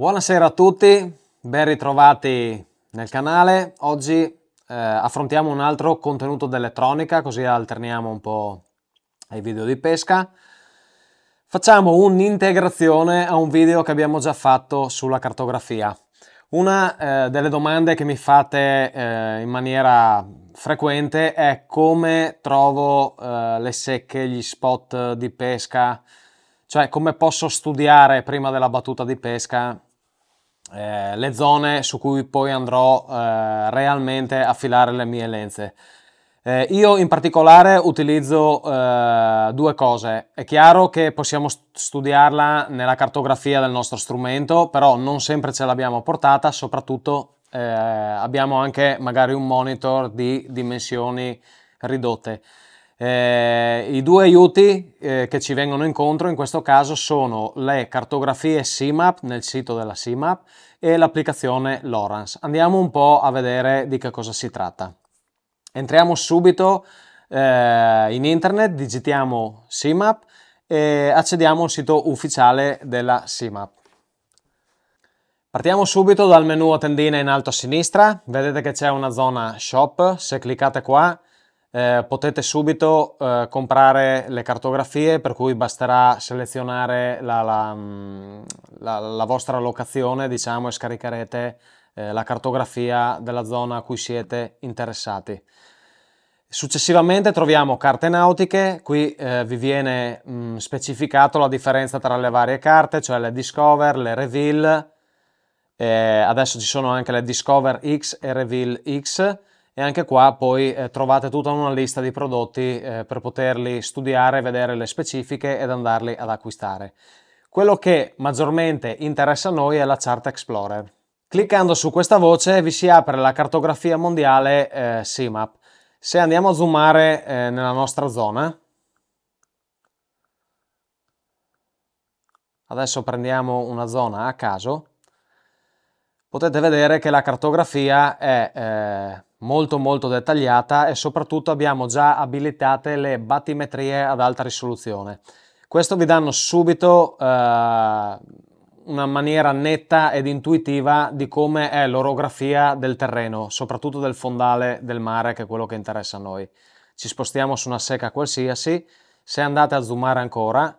Buonasera a tutti, ben ritrovati nel canale. Oggi eh, affrontiamo un altro contenuto d'elettronica, così alterniamo un po' ai video di pesca. Facciamo un'integrazione a un video che abbiamo già fatto sulla cartografia. Una eh, delle domande che mi fate eh, in maniera frequente è come trovo eh, le secche, gli spot di pesca, cioè come posso studiare prima della battuta di pesca eh, le zone su cui poi andrò eh, realmente a filare le mie lenze. Eh, io in particolare utilizzo eh, due cose. È chiaro che possiamo studiarla nella cartografia del nostro strumento, però non sempre ce l'abbiamo portata, soprattutto eh, abbiamo anche magari un monitor di dimensioni ridotte. Eh, I due aiuti eh, che ci vengono incontro in questo caso sono le cartografie CMAP nel sito della CMAP e l'applicazione Lorance. Andiamo un po' a vedere di che cosa si tratta. Entriamo subito eh, in internet, digitiamo CMAP e accediamo al sito ufficiale della CMAP. Partiamo subito dal menu a tendina in alto a sinistra, vedete che c'è una zona shop, se cliccate qua eh, potete subito eh, comprare le cartografie per cui basterà selezionare la, la, mm, la, la vostra locazione diciamo, e scaricherete eh, la cartografia della zona a cui siete interessati. Successivamente troviamo carte nautiche, qui eh, vi viene mh, mm, specificato la differenza tra le varie carte, cioè le Discover, le Reveal, eh, adesso ci sono anche le Discover X e Reveal X, e anche qua poi eh, trovate tutta una lista di prodotti eh, per poterli studiare, vedere le specifiche ed andarli ad acquistare. Quello che maggiormente interessa a noi è la Chart Explorer. Cliccando su questa voce vi si apre la cartografia mondiale eh, CMAP. Se andiamo a zoomare eh, nella nostra zona, adesso prendiamo una zona a caso, potete vedere che la cartografia è eh, molto molto dettagliata e soprattutto abbiamo già abilitate le battimetrie ad alta risoluzione. Questo vi danno subito eh, una maniera netta ed intuitiva di come è l'orografia del terreno, soprattutto del fondale del mare che è quello che interessa a noi. Ci spostiamo su una secca qualsiasi, se andate a zoomare ancora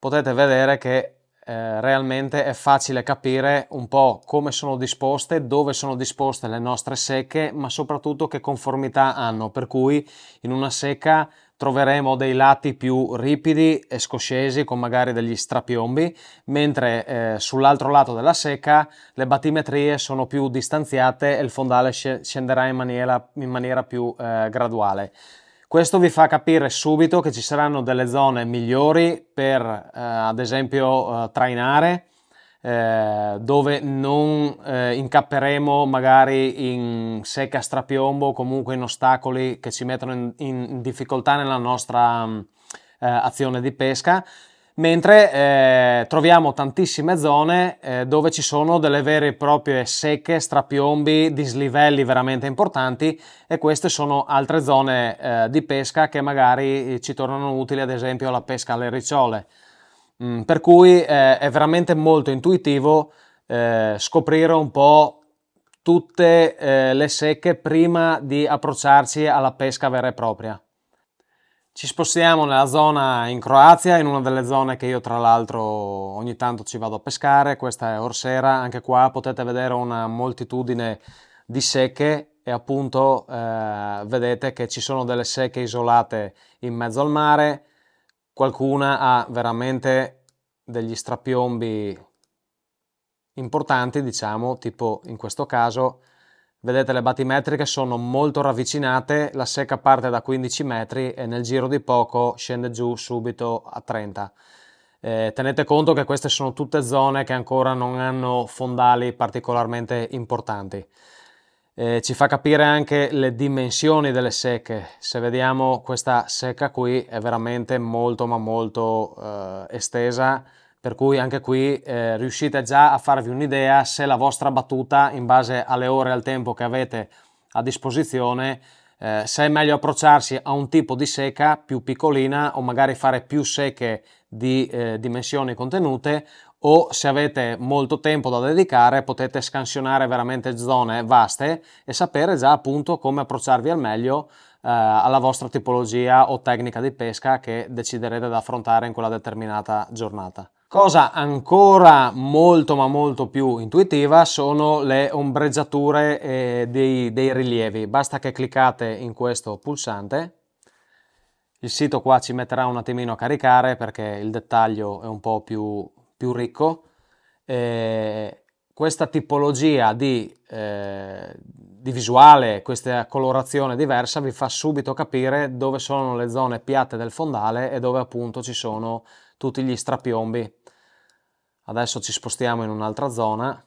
potete vedere che eh, realmente è facile capire un po' come sono disposte, dove sono disposte le nostre secche, ma soprattutto che conformità hanno, per cui in una secca troveremo dei lati più ripidi e scoscesi con magari degli strapiombi, mentre eh, sull'altro lato della secca le battimetrie sono più distanziate e il fondale scenderà in maniera, in maniera più eh, graduale. Questo vi fa capire subito che ci saranno delle zone migliori per eh, ad esempio eh, trainare, eh, dove non eh, incapperemo magari in secca strapiombo, comunque in ostacoli che ci mettono in, in difficoltà nella nostra mm, eh, azione di pesca, mentre eh, troviamo tantissime zone eh, dove ci sono delle vere e proprie secche, strapiombi, dislivelli veramente importanti e queste sono altre zone eh, di pesca che magari ci tornano utili ad esempio alla pesca alle ricciole. Mm, per cui eh, è veramente molto intuitivo eh, scoprire un po' tutte eh, le secche prima di approcciarci alla pesca vera e propria. Ci spostiamo nella zona in Croazia, in una delle zone che io tra l'altro ogni tanto ci vado a pescare, questa è Orsera, anche qua potete vedere una moltitudine di secche e appunto eh, vedete che ci sono delle secche isolate in mezzo al mare, qualcuna ha veramente degli strapiombi importanti, diciamo, tipo in questo caso Vedete le batimetriche sono molto ravvicinate, la secca parte da 15 metri e nel giro di poco scende giù subito a 30. Eh, tenete conto che queste sono tutte zone che ancora non hanno fondali particolarmente importanti. Eh, ci fa capire anche le dimensioni delle secche. Se vediamo questa secca qui è veramente molto ma molto eh, estesa per cui anche qui eh, riuscite già a farvi un'idea se la vostra battuta, in base alle ore e al tempo che avete a disposizione, eh, se è meglio approcciarsi a un tipo di secca più piccolina o magari fare più secche di eh, dimensioni contenute o se avete molto tempo da dedicare potete scansionare veramente zone vaste e sapere già appunto come approcciarvi al meglio eh, alla vostra tipologia o tecnica di pesca che deciderete di affrontare in quella determinata giornata. Cosa ancora molto ma molto più intuitiva sono le ombreggiature eh, dei, dei, rilievi. Basta che cliccate in questo pulsante. Il sito qua ci metterà un attimino a caricare perché il dettaglio è un po' più, più ricco. Eh, questa tipologia di, eh, di visuale, questa colorazione diversa vi fa subito capire dove sono le zone piatte del fondale e dove appunto ci sono tutti gli strapiombi Adesso ci spostiamo in un'altra zona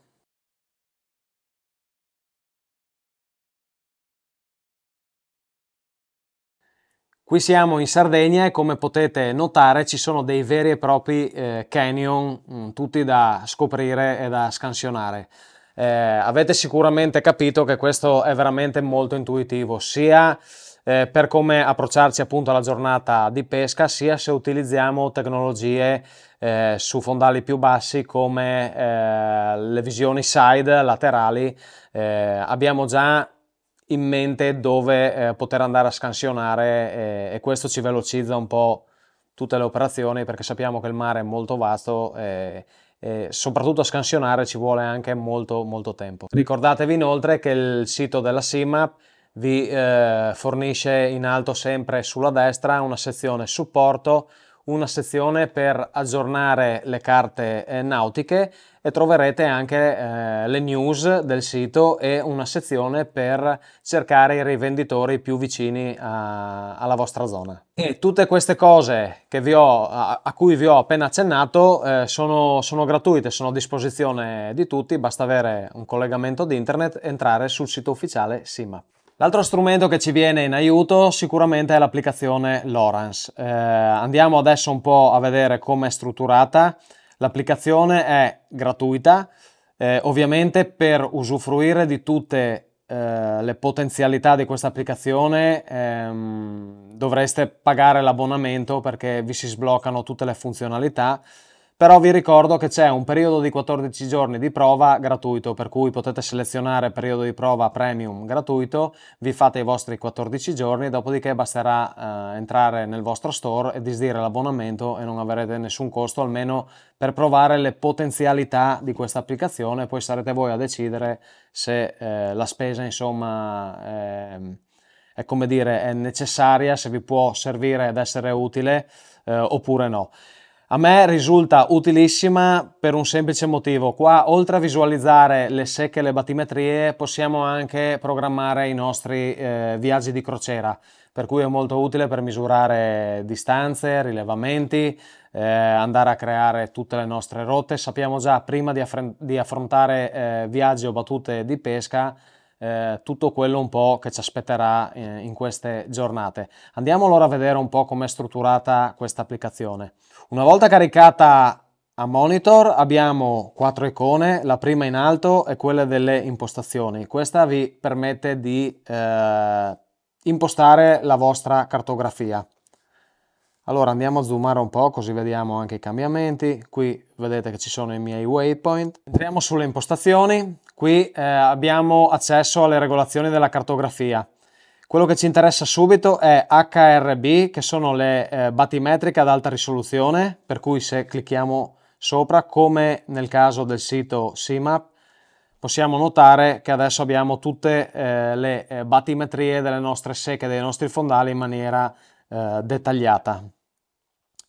Qui siamo in Sardegna e come potete notare ci sono dei veri e propri eh, canyon, mm, tutti da scoprire e da scansionare. Eh, avete sicuramente capito che questo è veramente molto intuitivo, sia eh, per come approcciarci appunto alla giornata di pesca, sia se utilizziamo tecnologie eh, su fondali più bassi come eh, le visioni side, laterali. Eh, abbiamo già in mente dove eh, poter andare a scansionare eh, e questo ci velocizza un po' tutte le operazioni perché sappiamo che il mare è molto vasto e soprattutto a scansionare ci vuole anche molto molto tempo. Ricordatevi inoltre che il sito della SIMAP vi eh, fornisce in alto sempre sulla destra una sezione supporto, una sezione per aggiornare le carte eh, nautiche e troverete anche eh, le news del sito e una sezione per cercare i rivenditori più vicini a, alla vostra zona. E tutte queste cose ho, a, a, cui vi ho appena accennato eh, sono, sono gratuite, sono a disposizione di tutti, basta avere un collegamento di internet e entrare sul sito ufficiale SIMAP. L'altro strumento che ci viene in aiuto sicuramente è l'applicazione Lorance. Eh, andiamo adesso un po' a vedere come è strutturata. L'applicazione è gratuita, eh, ovviamente per usufruire di tutte eh, le potenzialità di questa applicazione ehm, dovreste pagare l'abbonamento perché vi si sbloccano tutte le funzionalità però vi ricordo che c'è un periodo di 14 giorni di prova gratuito, per cui potete selezionare periodo di prova premium gratuito, vi fate i vostri 14 giorni, dopodiché basterà eh, entrare nel vostro store e disdire l'abbonamento e non avrete nessun costo, almeno per provare le potenzialità di questa applicazione, poi sarete voi a decidere se eh, la spesa insomma... Eh, è come dire, è necessaria, se vi può servire ed essere utile eh, oppure no. A me risulta utilissima per un semplice motivo. Qua, oltre a visualizzare le secche e le batimetrie, possiamo anche programmare i nostri eh, viaggi di crociera, per cui è molto utile per misurare distanze, rilevamenti, eh, andare a creare tutte le nostre rotte. Sappiamo già prima di, affr di affrontare eh, viaggi o battute di pesca eh, tutto quello un po' che ci aspetterà eh, in queste giornate. Andiamo allora a vedere un po' com'è strutturata questa applicazione. Una volta caricata a monitor abbiamo quattro icone, la prima in alto è quella delle impostazioni. Questa vi permette di eh, impostare la vostra cartografia. Allora andiamo a zoomare un po' così vediamo anche i cambiamenti. Qui vedete che ci sono i miei waypoint. Entriamo sulle impostazioni. Qui eh, abbiamo accesso alle regolazioni della cartografia. Quello che ci interessa subito è HRB, che sono le eh, battimetriche ad alta risoluzione, per cui se clicchiamo sopra, come nel caso del sito CMAP, possiamo notare che adesso abbiamo tutte eh, le eh, battimetrie delle nostre secche, dei nostri fondali in maniera eh, dettagliata.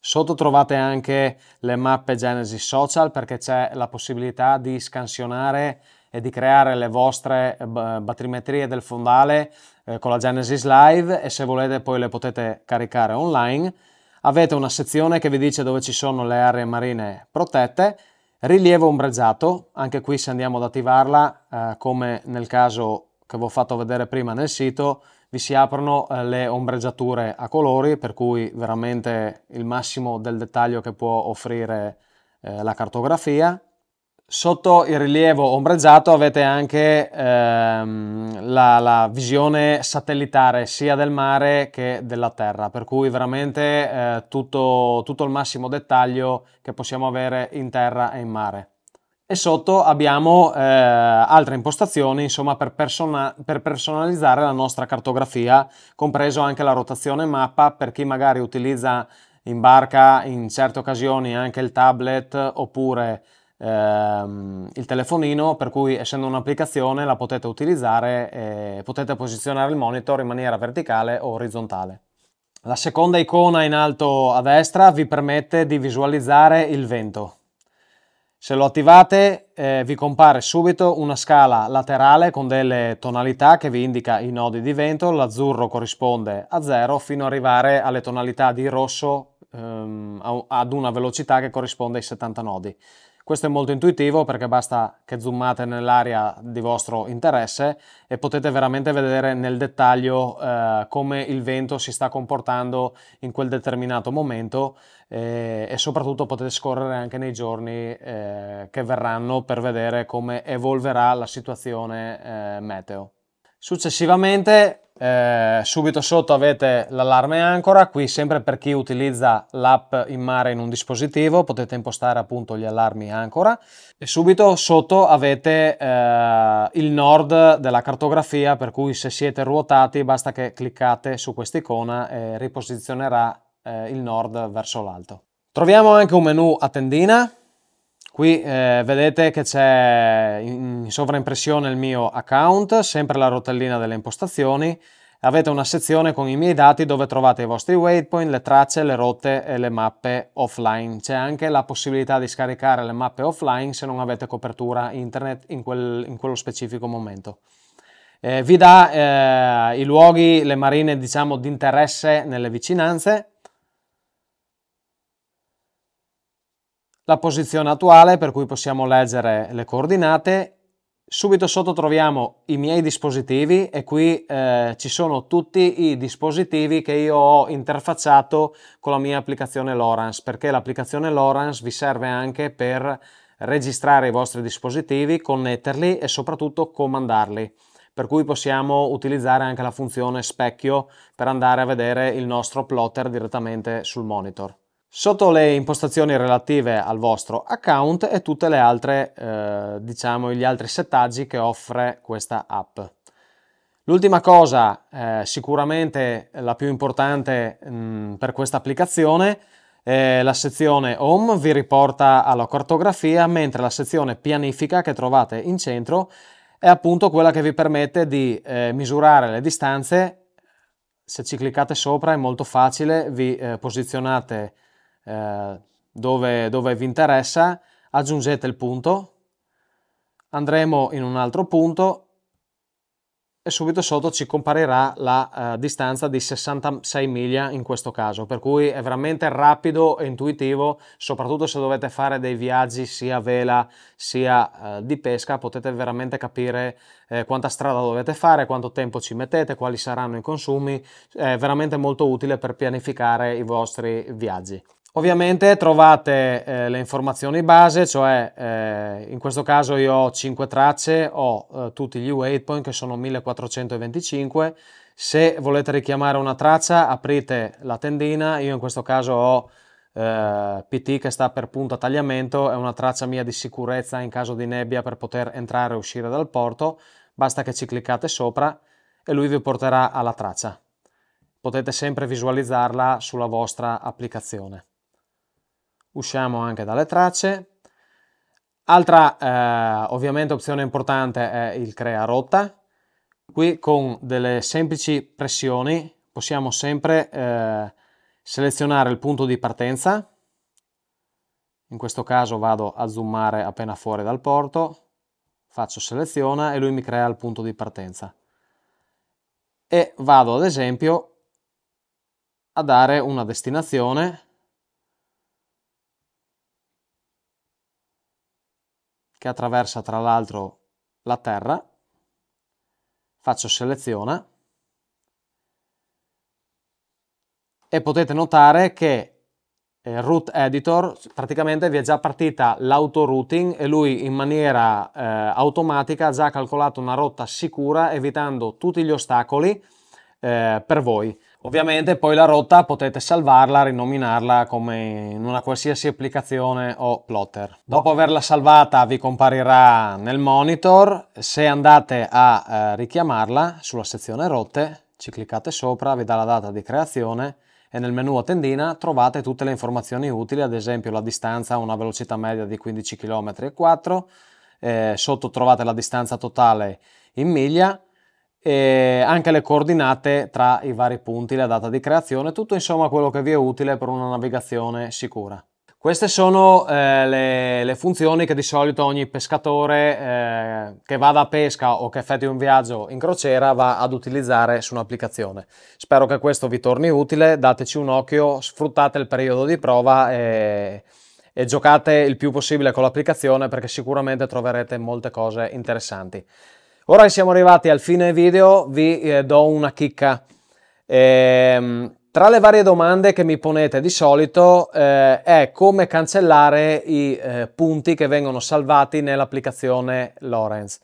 Sotto trovate anche le mappe Genesi Social perché c'è la possibilità di scansionare e di creare le vostre eh, battimetrie del fondale eh, con la Genesis Live e se volete poi le potete caricare online. Avete una sezione che vi dice dove ci sono le aree marine protette, rilievo ombreggiato, anche qui se andiamo ad attivarla, eh, come nel caso che vi ho fatto vedere prima nel sito, vi si aprono eh, le ombreggiature a colori, per cui veramente il massimo del dettaglio che può offrire eh, la cartografia Sotto il rilievo ombreggiato avete anche ehm, la, la, visione satellitare sia del mare che della terra, per cui veramente eh, tutto, tutto il massimo dettaglio che possiamo avere in terra e in mare. E sotto abbiamo eh, altre impostazioni insomma, per, persona- per, personalizzare la nostra cartografia, compreso anche la rotazione mappa per chi magari utilizza in barca in certe occasioni anche il tablet oppure ehm, il telefonino, per cui essendo un'applicazione la potete utilizzare e potete posizionare il monitor in maniera verticale o orizzontale. La seconda icona in alto a destra vi permette di visualizzare il vento. Se lo attivate eh, vi compare subito una scala laterale con delle tonalità che vi indica i nodi di vento, l'azzurro corrisponde a 0 fino ad arrivare alle tonalità di rosso ehm, ad una velocità che corrisponde ai 70 nodi. Questo è molto intuitivo perché basta che zoomate nell'area di vostro interesse e potete veramente vedere nel dettaglio eh, come il vento si sta comportando in quel determinato momento eh, e soprattutto potete scorrere anche nei giorni eh, che verranno per vedere come evolverà la situazione eh, meteo. Successivamente eh, subito sotto avete l'allarme ancora, qui sempre per chi utilizza l'app in mare in un dispositivo potete impostare appunto gli allarmi ancora e subito sotto avete eh, il nord della cartografia per cui se siete ruotati basta che cliccate su quest'icona e riposizionerà eh, il nord verso l'alto. Troviamo anche un menu a tendina Qui eh, vedete che c'è in sovraimpressione il mio account, sempre la rotellina delle impostazioni. Avete una sezione con i miei dati dove trovate i vostri waypoint, le tracce, le rotte e le mappe offline. C'è anche la possibilità di scaricare le mappe offline se non avete copertura internet in, quel, in quello specifico momento. Eh, vi dà eh, i luoghi, le marine diciamo di interesse nelle vicinanze la posizione attuale per cui possiamo leggere le coordinate. Subito sotto troviamo i miei dispositivi e qui eh, ci sono tutti i dispositivi che io ho interfacciato con la mia applicazione Lorans perché l'applicazione Lorans vi serve anche per registrare i vostri dispositivi, connetterli e soprattutto comandarli per cui possiamo utilizzare anche la funzione specchio per andare a vedere il nostro plotter direttamente sul monitor. Sotto le impostazioni relative al vostro account e tutte le altre, eh, diciamo, gli altri settaggi che offre questa app. L'ultima cosa, eh, sicuramente la più importante mh, mm, per questa applicazione, è la sezione Home vi riporta alla cartografia, mentre la sezione Pianifica che trovate in centro è appunto quella che vi permette di eh, misurare le distanze. Se ci cliccate sopra è molto facile, vi eh, posizionate eh, dove, dove vi interessa, aggiungete il punto, andremo in un altro punto e subito sotto ci comparirà la uh, distanza di 66 miglia in questo caso, per cui è veramente rapido e intuitivo, soprattutto se dovete fare dei viaggi sia a vela sia uh, di pesca, potete veramente capire eh, quanta strada dovete fare, quanto tempo ci mettete, quali saranno i consumi, è veramente molto utile per pianificare i vostri viaggi. Ovviamente trovate eh, le informazioni base, cioè eh, in questo caso io ho 5 tracce, ho eh, tutti gli waypoint che sono 1425. Se volete richiamare una traccia aprite la tendina, io in questo caso ho eh, PT che sta per punto a tagliamento, è una traccia mia di sicurezza in caso di nebbia per poter entrare e uscire dal porto, basta che ci cliccate sopra e lui vi porterà alla traccia. Potete sempre visualizzarla sulla vostra applicazione usciamo anche dalle tracce. Altra eh, ovviamente opzione importante è il crea rotta. Qui con delle semplici pressioni possiamo sempre eh, selezionare il punto di partenza. In questo caso vado a zoomare appena fuori dal porto, faccio seleziona e lui mi crea il punto di partenza. E vado ad esempio a dare una destinazione che attraversa tra l'altro la terra, faccio seleziona e potete notare che eh, root editor praticamente vi è già partita l'auto routing e lui in maniera eh, automatica ha già calcolato una rotta sicura evitando tutti gli ostacoli eh, per voi. Ovviamente poi la rotta potete salvarla, rinominarla come in una qualsiasi applicazione o plotter. Dopo averla salvata vi comparirà nel monitor, se andate a eh, richiamarla sulla sezione rotte ci cliccate sopra, vi dà la data di creazione e nel menu a tendina trovate tutte le informazioni utili, ad esempio la distanza a una velocità media di 15 km e 4, eh, sotto trovate la distanza totale in miglia, e anche le coordinate tra i vari punti, la data di creazione, tutto insomma quello che vi è utile per una navigazione sicura. Queste sono eh, le, le, funzioni che di solito ogni pescatore eh, che vada a pesca o che effettui un viaggio in crociera va ad utilizzare su un'applicazione. Spero che questo vi torni utile, dateci un occhio, sfruttate il periodo di prova e, e giocate il più possibile con l'applicazione perché sicuramente troverete molte cose interessanti. Ora siamo arrivati al fine video, vi eh, do una chicca. Ehm, tra le varie domande che mi ponete di solito eh, è come cancellare i eh, punti che vengono salvati nell'applicazione Lorenz.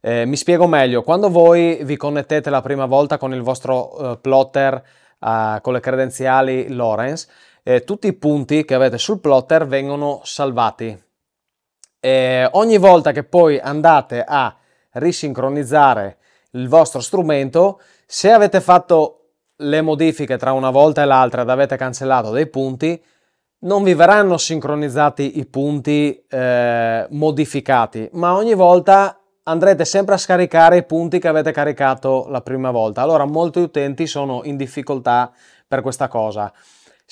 Eh, mi spiego meglio, quando voi vi connettete la prima volta con il vostro eh, plotter ah, con le credenziali Lorenz, eh, tutti i punti che avete sul plotter vengono salvati. ogni volta che poi andate a risincronizzare il vostro strumento. Se avete fatto le modifiche tra una volta e l'altra ed avete cancellato dei punti, non vi verranno sincronizzati i punti eh, modificati, ma ogni volta andrete sempre a scaricare i punti che avete caricato la prima volta. Allora molti utenti sono in difficoltà per questa cosa.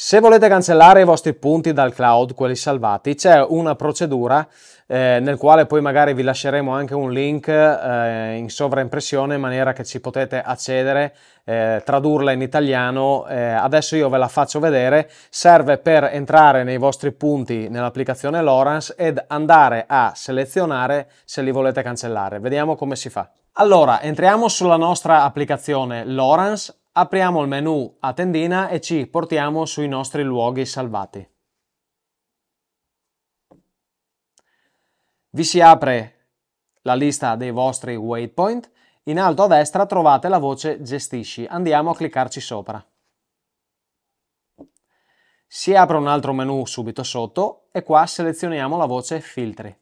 Se volete cancellare i vostri punti dal cloud, quelli salvati, c'è una procedura eh, nel quale poi magari vi lasceremo anche un link eh, in sovraimpressione in maniera che ci potete accedere, eh, tradurla in italiano. Eh, adesso io ve la faccio vedere. Serve per entrare nei vostri punti nell'applicazione Lawrence ed andare a selezionare se li volete cancellare. Vediamo come si fa. Allora, entriamo sulla nostra applicazione Lawrence, apriamo il menu a tendina e ci portiamo sui nostri luoghi salvati. Vi si apre la lista dei vostri waypoint. In alto a destra trovate la voce Gestisci. Andiamo a cliccarci sopra. Si apre un altro menu subito sotto e qua selezioniamo la voce Filtri.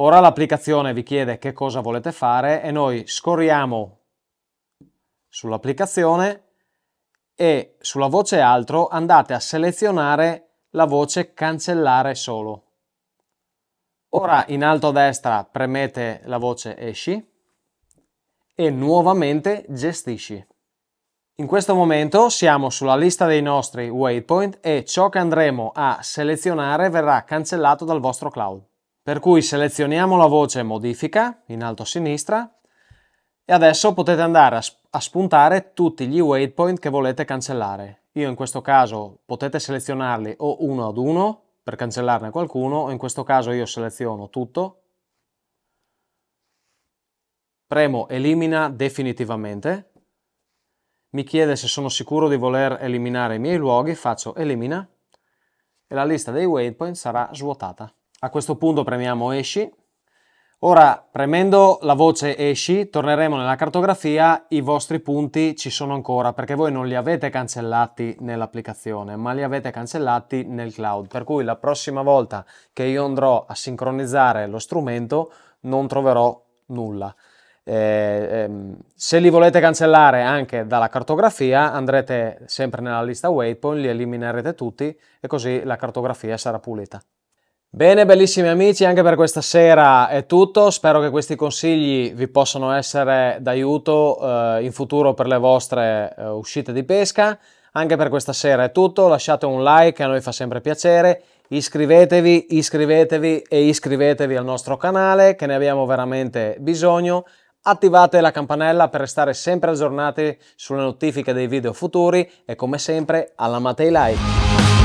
Ora l'applicazione vi chiede che cosa volete fare e noi scorriamo sull'applicazione e sulla voce altro andate a selezionare la voce cancellare solo. Ora in alto a destra premete la voce esci e nuovamente gestisci. In questo momento siamo sulla lista dei nostri waypoint e ciò che andremo a selezionare verrà cancellato dal vostro cloud. Per cui selezioniamo la voce modifica in alto a sinistra e adesso potete andare a, sp a spuntare tutti gli waypoint che volete cancellare. Io in questo caso potete selezionarli o uno ad uno per cancellarne qualcuno, in questo caso io seleziono tutto, premo elimina definitivamente, mi chiede se sono sicuro di voler eliminare i miei luoghi, faccio elimina e la lista dei waypoint sarà svuotata. A questo punto premiamo esci Ora, premendo la voce esci, torneremo nella cartografia, i vostri punti ci sono ancora, perché voi non li avete cancellati nell'applicazione, ma li avete cancellati nel cloud. Per cui la prossima volta che io andrò a sincronizzare lo strumento, non troverò nulla. Eh, ehm, se li volete cancellare anche dalla cartografia, andrete sempre nella lista waypoint, li eliminerete tutti e così la cartografia sarà pulita. Bene, bellissimi amici, anche per questa sera è tutto. Spero che questi consigli vi possano essere d'aiuto eh, in futuro per le vostre eh, uscite di pesca. Anche per questa sera è tutto. Lasciate un like, a noi fa sempre piacere. Iscrivetevi, iscrivetevi e iscrivetevi al nostro canale che ne abbiamo veramente bisogno. Attivate la campanella per restare sempre aggiornati sulle notifiche dei video futuri e come sempre alla Matei Like.